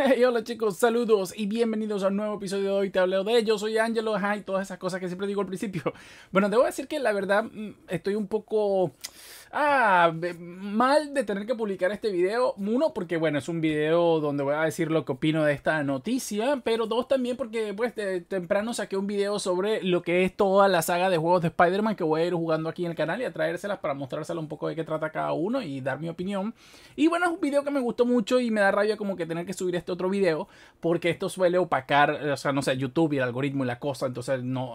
hola chicos, saludos y bienvenidos a un nuevo episodio de Hoy Te hablo de Yo soy Angelo, y todas esas cosas que siempre digo al principio. Bueno, debo decir que la verdad mm, estoy un poco ah, mal de tener que publicar este video. Uno, porque bueno, es un video donde voy a decir lo que opino de esta noticia, pero dos también porque pues de, temprano saqué un video sobre lo que es toda la saga de juegos de Spider-Man que voy a ir jugando aquí en el canal y a traérselas para mostrárselo un poco de qué trata cada uno y dar mi opinión. Y bueno, es un video que me gustó mucho y me da rabia como que tener que subir este otro video porque esto suele opacar, o sea, no sé, YouTube y el algoritmo y la cosa, entonces no,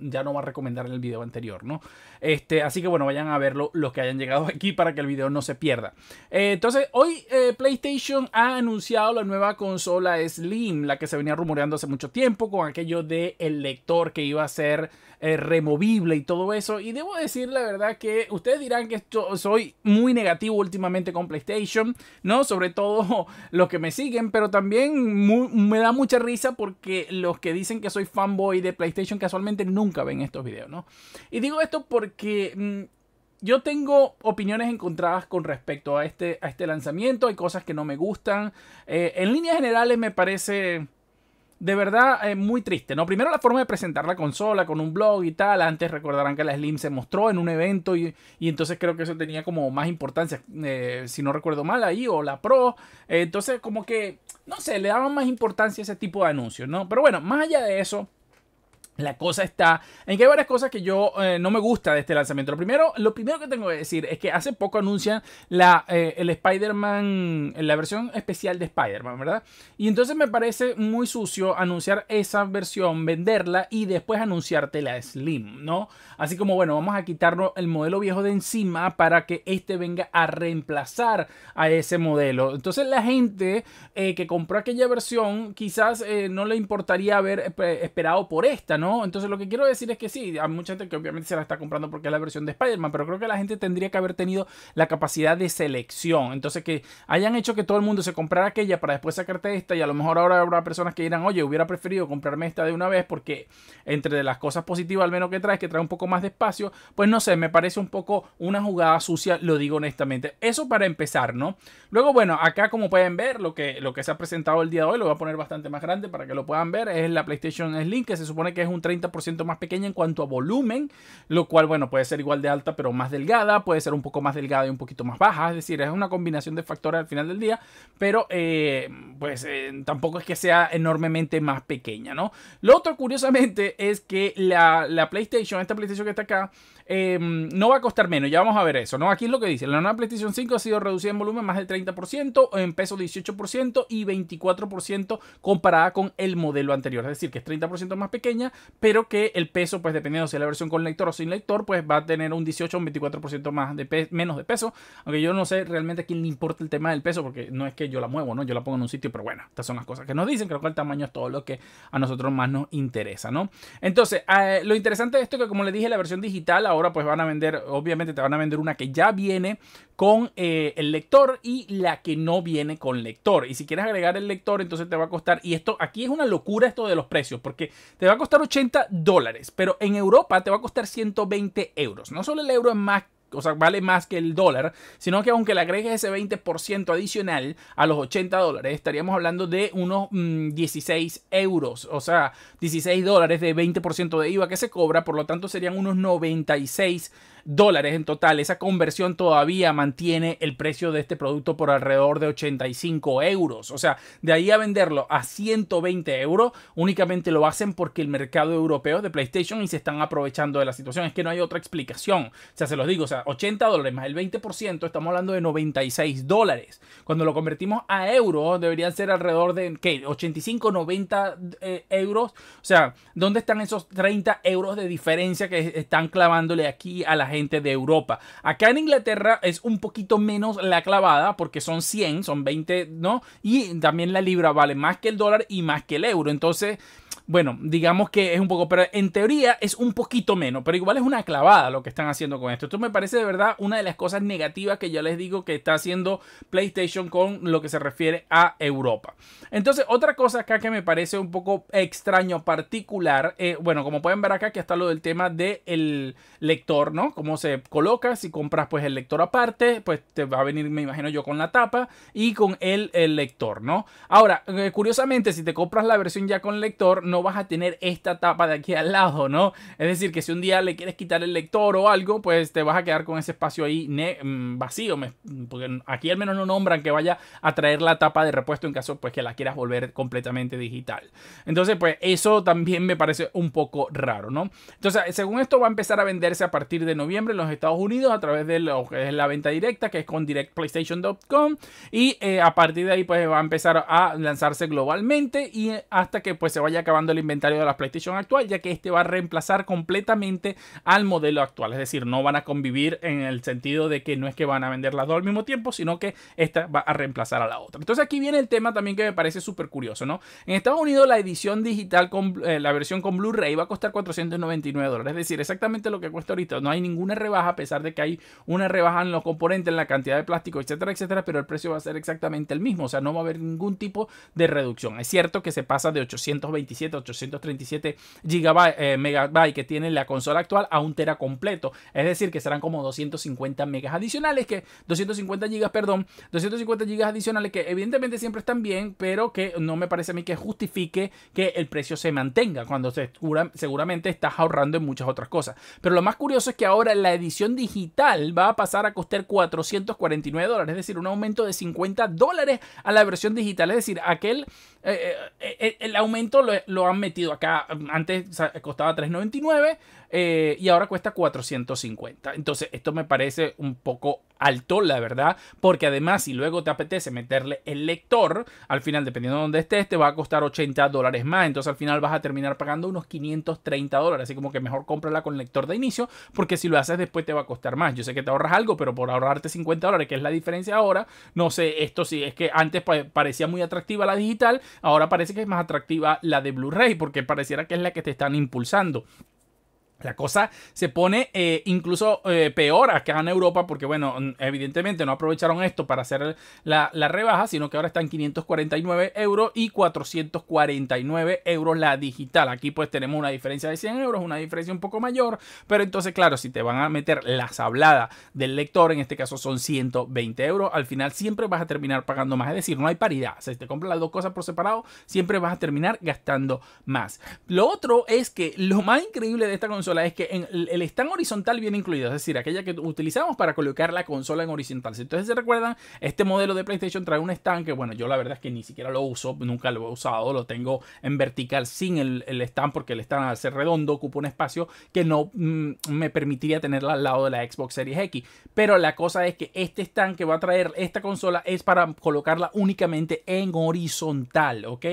ya no va a recomendar el video anterior, ¿no? Este, así que bueno, vayan a verlo los que hayan llegado aquí para que el video no se pierda. Eh, entonces, hoy eh, PlayStation ha anunciado la nueva consola Slim, la que se venía rumoreando hace mucho tiempo con aquello de el lector que iba a ser eh, removible y todo eso. Y debo decir la verdad que ustedes dirán que soy muy negativo últimamente con PlayStation, ¿no? Sobre todo los que me siguen, pero también me da mucha risa porque los que dicen que soy fanboy de PlayStation casualmente nunca ven estos videos, ¿no? Y digo esto porque mm, yo tengo opiniones encontradas con respecto a este, a este lanzamiento. Hay cosas que no me gustan. Eh, en líneas generales me parece de verdad eh, muy triste, ¿no? Primero la forma de presentar la consola con un blog y tal. Antes recordarán que la Slim se mostró en un evento y, entonces creo que eso tenía como más importancia, eh, si no recuerdo mal, ahí o la Pro. entonces como que, no sé, le daban más importancia a ese tipo de anuncios, ¿no? Pero bueno, más allá de eso, la cosa está en que hay varias cosas que yo eh, no me gusta de este lanzamiento. Lo primero, lo primero que tengo que decir es que hace poco anuncian la, eh, el Spider-Man, la versión especial de Spider-Man, ¿verdad? Y entonces me parece muy sucio anunciar esa versión, venderla y después anunciarte la Slim, ¿no? Así como, bueno, vamos a quitarnos el modelo viejo de encima para que este venga a reemplazar a ese modelo. Entonces la gente eh, que compró aquella versión quizás no le importaría haber esperado por esta, ¿no? Entonces lo que quiero decir es que sí, hay mucha gente que obviamente se la está comprando porque es la versión de Spider-Man, pero creo que la gente tendría que haber tenido la capacidad de selección. Entonces que hayan hecho que todo el mundo se comprara aquella para después sacarte esta y a lo mejor ahora habrá personas que dirán, oye, hubiera preferido comprarme esta de una vez porque entre las cosas positivas al menos que trae que trae un poco más de espacio. Pues no sé, me parece un poco una jugada sucia, lo digo honestamente. Eso para empezar, ¿no? Luego, bueno, acá como pueden ver, lo que, lo que se ha presentado el día de hoy, lo voy a poner bastante más grande para que lo puedan ver, es la PlayStation Slim, que se supone que es un un 30% más pequeña en cuanto a volumen, lo cual, bueno, puede ser igual de alta pero más delgada, puede ser un poco más delgada y un poquito más baja, es decir, es una combinación de factores al final del día, pero eh, pues eh, tampoco es que sea enormemente más pequeña, ¿no? Lo otro, curiosamente, es que la, la PlayStation, esta PlayStation que está acá, eh, no va a costar menos, ya vamos a ver eso, ¿no? Aquí es lo que dice, la nueva PlayStation 5 ha sido reducida en volumen más del 30%, en peso 18% y 24% comparada con el modelo anterior, es decir, que es 30% más pequeña, pero que el peso, pues dependiendo si es la versión con lector o sin lector, pues va a tener un 18 o un 24% más de menos de peso, aunque yo no sé realmente a quién le importa el tema del peso, porque no es que yo la muevo, ¿no? Yo la pongo en un sitio, pero bueno, estas son las cosas que nos dicen, creo que el tamaño es todo lo que a nosotros más nos interesa, ¿no? Entonces, eh, lo interesante de esto es que como les dije, la versión digital ahora pues van a vender, obviamente te van a vender una que ya viene con eh, el lector y la que no viene con lector. Y si quieres agregar el lector, entonces te va a costar, y esto aquí es una locura esto de los precios, porque te va a costar 80 dólares, pero en Europa te va a costar 120 euros. No solo el euro es más o sea, vale más que el dólar, sino que aunque le agregues ese 20% adicional a los 80 dólares, estaríamos hablando de unos 16 mm, euros, o sea, 16 dólares de 20% de IVA que se cobra, por lo tanto serían unos 96 euros dólares en total. Esa conversión todavía mantiene el precio de este producto por alrededor de 85 euros. O sea, de ahí a venderlo a 120 euros, únicamente lo hacen porque el mercado europeo de PlayStation y se están aprovechando de la situación. Es que no hay otra explicación. O sea, se los digo, o sea, 80 dólares más el 20%, estamos hablando de 96 dólares. Cuando lo convertimos a euros, deberían ser alrededor de, ¿qué? 85, 90 eh, euros. O sea, ¿dónde están esos 30 euros de diferencia que están clavándole aquí a la de Europa. Acá en Inglaterra es un poquito menos la clavada porque son 100, son 20, ¿no? Y también la libra vale más que el dólar y más que el euro. Entonces bueno, digamos que es un poco, pero en teoría es un poquito menos, pero igual es una clavada lo que están haciendo con esto. Esto me parece de verdad una de las cosas negativas que ya les digo que está haciendo PlayStation con lo que se refiere a Europa. Entonces, otra cosa acá que me parece un poco extraño, particular, eh, bueno, como pueden ver acá que está lo del tema del lector, ¿no? Cómo se coloca, si compras pues el lector aparte, pues te va a venir, me imagino yo, con la tapa y con el, lector, ¿no? Ahora, eh, curiosamente, si te compras la versión ya con lector, no vas a tener esta tapa de aquí al lado, ¿no? Es decir, que si un día le quieres quitar el lector o algo, pues te vas a quedar con ese espacio ahí mm, vacío, porque aquí al menos no nombran que vaya a traer la tapa de repuesto en caso pues que la quieras volver completamente digital. Entonces, pues eso también me parece un poco raro, ¿no? Entonces, según esto va a empezar a venderse a partir de noviembre en los Estados Unidos a través de lo que es la venta directa, que es con directplaystation.com y eh, a partir de ahí pues va a empezar a lanzarse globalmente y eh, hasta que pues se vaya acabando el inventario de la PlayStation actual, ya que este va a reemplazar completamente al modelo actual. Es decir, no van a convivir en el sentido de que no es que van a vender las dos al mismo tiempo, sino que esta va a reemplazar a la otra. Entonces aquí viene el tema también que me parece súper curioso, ¿no? En Estados Unidos la edición digital, con, eh, la versión con Blu-ray va a costar 499 dólares, es decir, exactamente lo que cuesta ahorita. No hay ninguna rebaja, a pesar de que hay una rebaja en los componentes, en la cantidad de plástico, etcétera, etcétera, pero el precio va a ser exactamente el mismo, o sea, no va a haber ningún tipo de reducción. Es cierto que se pasa de 827 837 GB eh, que tiene la consola actual a un tera completo. Es decir, que serán como 250 megas adicionales, que 250 gigas, perdón, 250 gigas adicionales que evidentemente siempre están bien, pero que no me parece a mí que justifique que el precio se mantenga cuando seguramente estás ahorrando en muchas otras cosas. Pero lo más curioso es que ahora la edición digital va a pasar a costar 449 dólares, es decir, un aumento de 50 dólares a la versión digital, es decir, aquel eh, eh, eh, el aumento lo, han metido acá. Antes costaba 3.99 y ahora cuesta 450. Entonces, esto me parece un poco al la ¿verdad? Porque además, si luego te apetece meterle el lector, al final, dependiendo de dónde estés, te va a costar 80 dólares más. Entonces, al final vas a terminar pagando unos 530 dólares. Así como que mejor cómprala con lector de inicio, porque si lo haces después te va a costar más. Yo sé que te ahorras algo, pero por ahorrarte 50 dólares, que es la diferencia ahora, no sé, esto sí, es que antes parecía muy atractiva la digital, ahora parece que es más atractiva la de Blu-ray, porque pareciera que es la que te están impulsando. La cosa se pone eh, incluso eh, peor acá en Europa porque, bueno, evidentemente no aprovecharon esto para hacer la, rebaja, sino que ahora están 549 euros y 449 euros la digital. Aquí pues tenemos una diferencia de 100 euros, una diferencia un poco mayor, pero entonces, claro, si te van a meter la sablada del lector, en este caso son 120 euros, al final siempre vas a terminar pagando más. Es decir, no hay paridad. Si te compras las dos cosas por separado, siempre vas a terminar gastando más. Lo otro es que lo más increíble de esta es que el stand horizontal viene incluido, es decir, aquella que utilizamos para colocar la consola en horizontal. Si ustedes se recuerdan, este modelo de PlayStation trae un stand que, bueno, yo la verdad es que ni siquiera lo uso, nunca lo he usado, lo tengo en vertical sin el, stand, porque el stand al ser redondo ocupa un espacio que no mm, me permitiría tenerla al lado de la Xbox Series X. Pero la cosa es que este stand que va a traer esta consola es para colocarla únicamente en horizontal, ¿ok?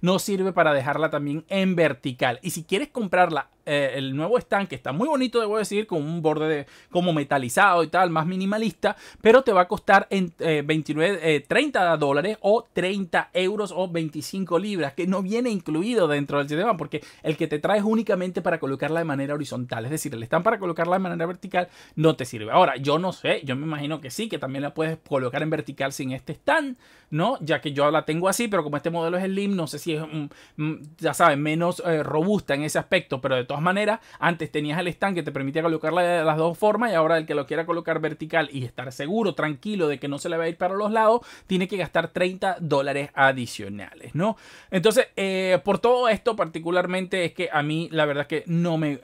No sirve para dejarla también en vertical. Y si quieres comprarla eh, el nuevo stand, que está muy bonito, debo decir, con un borde de, como metalizado y tal, más minimalista, pero te va a costar en, 29, eh, 30 eh, dólares o 30 euros o 25 libras, que no viene incluido dentro del sistema, porque el que te trae es únicamente para colocarla de manera horizontal, es decir, el stand para colocarla de manera vertical no te sirve. Ahora, yo no sé, yo me imagino que sí, que también la puedes colocar en vertical sin este stand, ¿no? Ya que yo la tengo así, pero como este modelo es el Slim, no sé si es, mm, mm, ya saben, menos robusta en ese aspecto, pero de todas maneras, antes tenías el stand que te permitía colocarla de las dos formas y ahora el que lo quiera colocar vertical y estar seguro, tranquilo de que no se le va a ir para los lados, tiene que gastar 30 dólares adicionales, ¿no? Entonces, eh, por todo esto particularmente es que a mí la verdad que no me...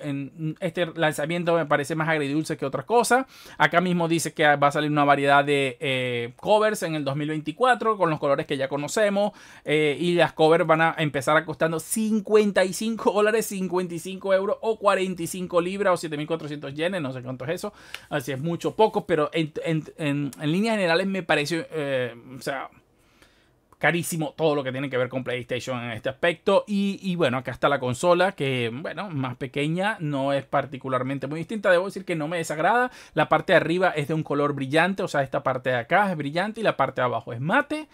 este lanzamiento me parece más agridulce que otra cosa. Acá mismo dice que va a salir una variedad de eh, covers en el 2024 con los colores que ya conocemos eh, y las covers van a empezar a costando 55 dólares, 55 o 45 libras o 7.400 yenes, no sé cuánto es eso, así es mucho poco, pero en, líneas generales me parece eh, o sea, carísimo todo lo que tiene que ver con PlayStation en este aspecto. Y, y, bueno, acá está la consola, que bueno, más pequeña, no es particularmente muy distinta. Debo decir que no me desagrada. La parte de arriba es de un color brillante, o sea, esta parte de acá es brillante y la parte de abajo es mate.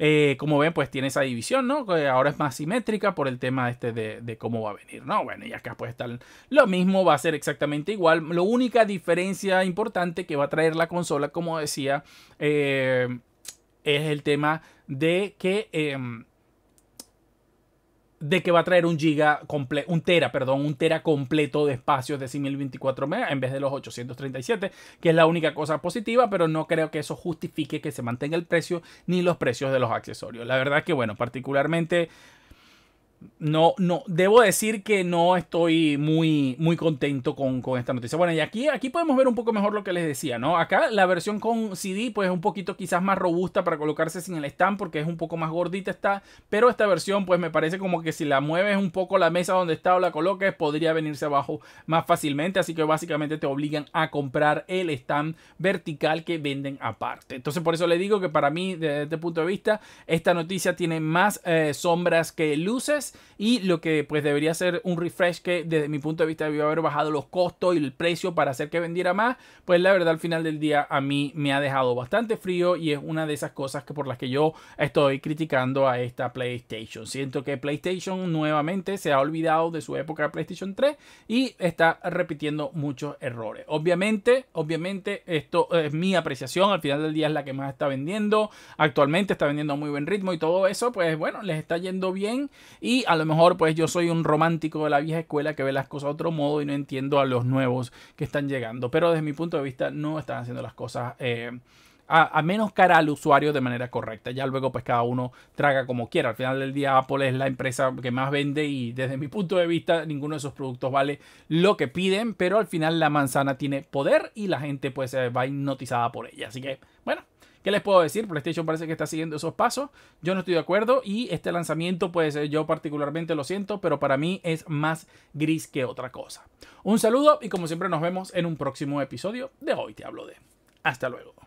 Eh, como ven, pues tiene esa división, ¿no? ahora es más simétrica por el tema este de, cómo va a venir, ¿no? Bueno, y acá puede estar lo mismo, va a ser exactamente igual. La única diferencia importante que va a traer la consola, como decía, eh, es el tema de que... Em, de que va a traer un giga comple un tera, perdón, un tera completo de espacios de 1024 MB en vez de los 837, que es la única cosa positiva, pero no creo que eso justifique que se mantenga el precio ni los precios de los accesorios. La verdad que bueno, particularmente no, no, debo decir que no estoy muy, muy contento con, esta noticia. Bueno, y aquí, aquí podemos ver un poco mejor lo que les decía, ¿no? Acá la versión con CD, pues es un poquito quizás más robusta para colocarse sin el stand porque es un poco más gordita está, pero esta versión pues me parece como que si la mueves un poco la mesa donde está o la coloques podría venirse abajo más fácilmente, así que básicamente te obligan a comprar el stand vertical que venden aparte. Entonces por eso le digo que para mí, desde este punto de vista, esta noticia tiene más eh, sombras que luces y lo que pues debería ser un refresh que desde mi punto de vista debió haber bajado los costos y el precio para hacer que vendiera más, pues la verdad al final del día a mí me ha dejado bastante frío y es una de esas cosas que por las que yo estoy criticando a esta PlayStation. Siento que PlayStation nuevamente se ha olvidado de su época de PlayStation 3 y está repitiendo muchos errores. Obviamente, obviamente esto es mi apreciación, al final del día es la que más está vendiendo, actualmente está vendiendo a muy buen ritmo y todo eso, pues bueno, les está yendo bien y a lo mejor pues yo soy un romántico de la vieja escuela que ve las cosas de otro modo y no entiendo a los nuevos que están llegando. Pero desde mi punto de vista no están haciendo las cosas... Eh, a, menos cara al usuario de manera correcta. Ya luego pues cada uno traga como quiera. Al final del día Apple es la empresa que más vende y desde mi punto de vista ninguno de esos productos vale lo que piden, pero al final la manzana tiene poder y la gente pues va hipnotizada por ella. Así que bueno, ¿Qué les puedo decir? PlayStation parece que está siguiendo esos pasos. Yo no estoy de acuerdo y este lanzamiento, pues eh, yo particularmente lo siento, pero para mí es más gris que otra cosa. Un saludo y como siempre nos vemos en un próximo episodio de Hoy Te Hablo de. Hasta luego.